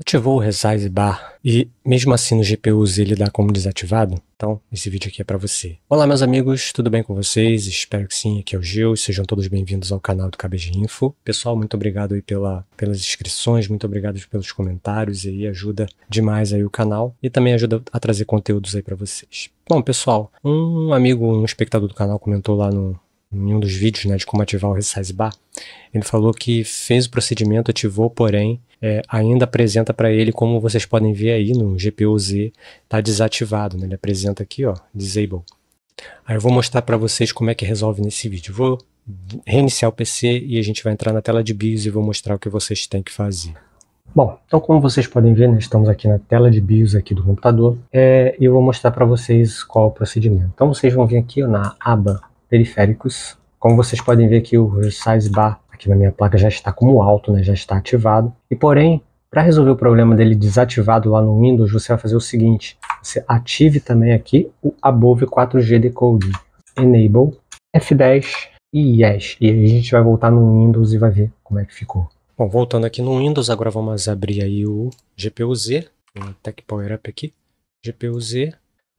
ativou o Resize Bar e mesmo assim no GPUs ele dá como desativado? Então, esse vídeo aqui é para você. Olá meus amigos, tudo bem com vocês? Espero que sim, aqui é o Gil sejam todos bem-vindos ao canal do KBG Info. Pessoal, muito obrigado aí pela, pelas inscrições, muito obrigado pelos comentários aí ajuda demais aí o canal e também ajuda a trazer conteúdos aí para vocês. Bom, pessoal, um amigo, um espectador do canal comentou lá no, em um dos vídeos né, de como ativar o resize bar, ele falou que fez o procedimento, ativou, porém é, ainda apresenta para ele, como vocês podem ver aí no GPU-Z, está desativado, né? ele apresenta aqui, ó, disable. Aí eu vou mostrar para vocês como é que resolve nesse vídeo. Vou reiniciar o PC e a gente vai entrar na tela de BIOS e vou mostrar o que vocês têm que fazer. Bom, então como vocês podem ver, né, estamos aqui na tela de BIOS aqui do computador é, e é, eu vou mostrar para vocês qual o procedimento. Então vocês vão vir aqui ó, na aba periféricos. Como vocês podem ver aqui, o resize bar aqui na minha placa já está como alto, né? já está ativado. E porém, para resolver o problema dele desativado lá no Windows, você vai fazer o seguinte, você ative também aqui o Above 4G Decode, Enable, F10 e Yes. E aí a gente vai voltar no Windows e vai ver como é que ficou. Bom, voltando aqui no Windows, agora vamos abrir aí o GPU-Z, o Tech Power Up aqui, GPU-Z.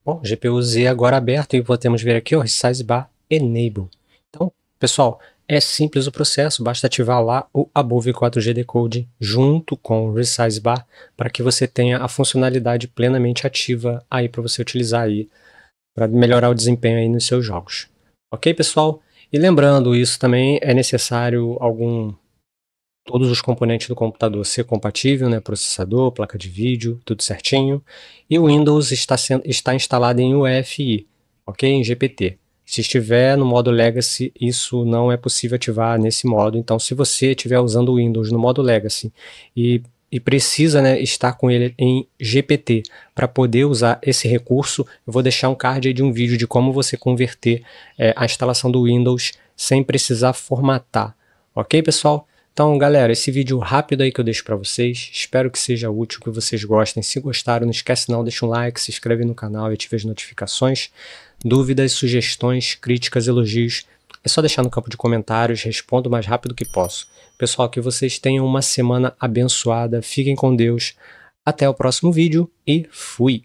Bom, GPU-Z agora aberto e podemos ver aqui o Resize Bar Enable. Então, pessoal, é simples o processo, basta ativar lá o Above 4G Decode junto com o Resize Bar para que você tenha a funcionalidade plenamente ativa aí para você utilizar aí para melhorar o desempenho aí nos seus jogos. Ok, pessoal? E lembrando, isso também é necessário algum todos os componentes do computador ser compatível, né? processador, placa de vídeo, tudo certinho. E o Windows está, sendo, está instalado em UEFI, ok? Em GPT. Se estiver no modo Legacy, isso não é possível ativar nesse modo. Então, se você estiver usando o Windows no modo Legacy e, e precisa né, estar com ele em GPT para poder usar esse recurso, eu vou deixar um card de um vídeo de como você converter é, a instalação do Windows sem precisar formatar. Ok, pessoal? Então, galera, esse vídeo rápido aí que eu deixo para vocês. Espero que seja útil, que vocês gostem. Se gostaram, não esquece não, deixa um like, se inscreve no canal e ative as notificações. Dúvidas, sugestões, críticas, elogios, é só deixar no campo de comentários, respondo o mais rápido que posso. Pessoal, que vocês tenham uma semana abençoada, fiquem com Deus. Até o próximo vídeo e fui!